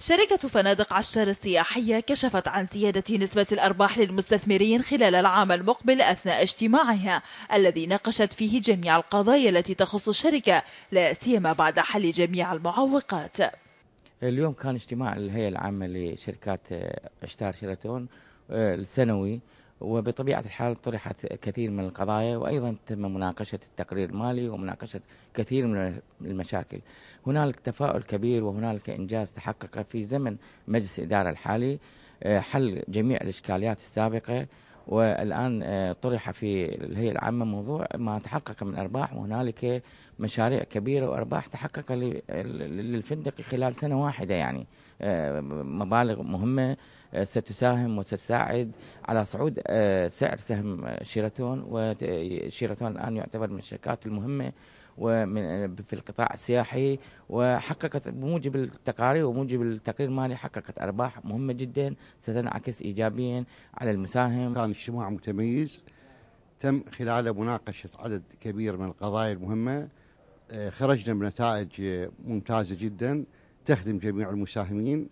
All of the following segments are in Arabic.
شركة فنادق عشار السياحية كشفت عن زيادة نسبة الأرباح للمستثمرين خلال العام المقبل أثناء اجتماعها الذي ناقشت فيه جميع القضايا التي تخص الشركة لا سيما بعد حل جميع المعوقات. اليوم كان اجتماع الهيئة العامة لشركات عشتار شيراتون آه، السنوي وبطبيعة الحال طرحت كثير من القضايا وأيضا تم مناقشة التقرير المالي ومناقشة كثير من المشاكل هنالك تفاؤل كبير وهنالك إنجاز تحقق في زمن مجلس الإدارة الحالي آه، حل جميع الإشكاليات السابقة والآن آه، طرح في الهيئة العامة موضوع ما تحقق من أرباح وهنالك مشاريع كبيرة وأرباح تحقق للفندق خلال سنة واحدة يعني آه، مبالغ مهمة آه، ستساهم وستساعد على صعود سعر سهم شيراتون وشيراتون الآن يعتبر من الشركات المهمة ومن في القطاع السياحي وحققت بموجب التقارير وموجب التقرير المالي حققت ارباح مهمه جدا ستنعكس ايجابيا على المساهم. كان اجتماع متميز تم خلاله مناقشه عدد كبير من القضايا المهمه آه، خرجنا بنتائج آه، ممتازه جدا تخدم جميع المساهمين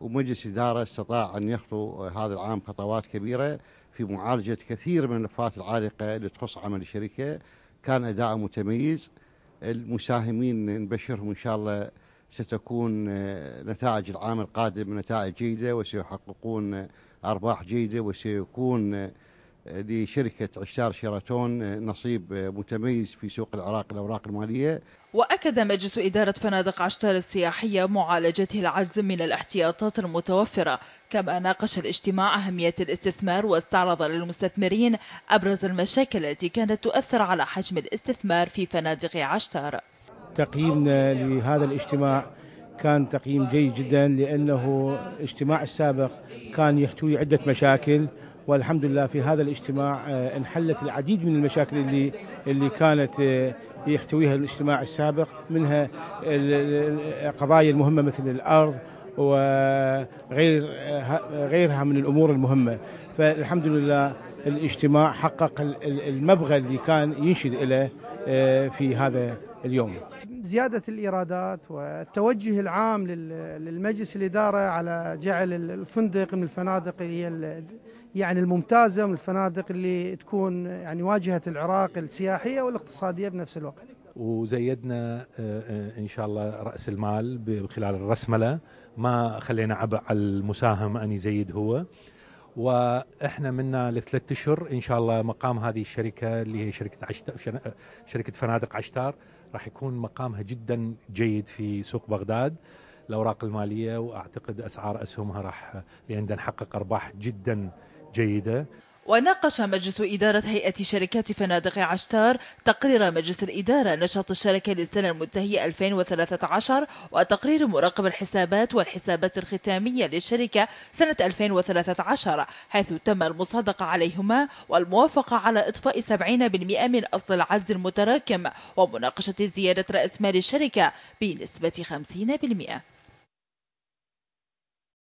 ومجلس الإدارة استطاع أن يخطو آه، هذا العام خطوات كبيرة في معالجة كثير من اللفات العالقة اللي تخص عمل الشركة كان أداء متميز المساهمين نبشرهم إن شاء الله ستكون آه، نتائج العام القادم نتائج جيدة وسيحققون آه، أرباح جيدة وسيكون آه، لشركة عشتار شيراتون نصيب متميز في سوق العراق الأوراق المالية وأكد مجلس إدارة فنادق عشتار السياحية معالجته العجز من الاحتياطات المتوفرة كما ناقش الاجتماع أهمية الاستثمار واستعرض للمستثمرين أبرز المشاكل التي كانت تؤثر على حجم الاستثمار في فنادق عشتار تقييمنا لهذا الاجتماع كان تقييم جيد جدا لأنه الاجتماع السابق كان يحتوي عدة مشاكل والحمد لله في هذا الاجتماع آه، انحلت العديد من المشاكل اللي اللي كانت آه، يحتويها الاجتماع السابق منها القضايا المهمه مثل الارض وغير آه، غيرها من الامور المهمه فالحمد لله الاجتماع حقق المبغى اللي كان ينشد اليه في هذا اليوم زيادة الإيرادات والتوجه العام للمجلس الإدارة على جعل الفندق من الفنادق هي يعني الممتازة من الفنادق اللي تكون يعني واجهة العراق السياحية والاقتصادية بنفس الوقت وزيدنا آه، آه، ان شاء الله راس المال خلال الرسمله ما خلينا عبء على المساهم ان يزيد هو واحنا منا لثلاث اشهر ان شاء الله مقام هذه الشركه اللي هي شركه عشتار شركه فنادق عشتار راح يكون مقامها جدا جيد في سوق بغداد الاوراق الماليه واعتقد اسعار اسهمها راح لان نحقق ارباح جدا جيدة وناقش مجلس إدارة هيئة شركات فنادق عشتار تقرير مجلس الإدارة نشاط الشركة للسنة المنتهية 2013 وتقرير مراقب الحسابات والحسابات الختامية للشركة سنة 2013 حيث تم المصادقة عليهما والموافقة على إطفاء 70% من أصل العجز المتراكم ومناقشة زيادة رأس مال الشركة بنسبة 50%.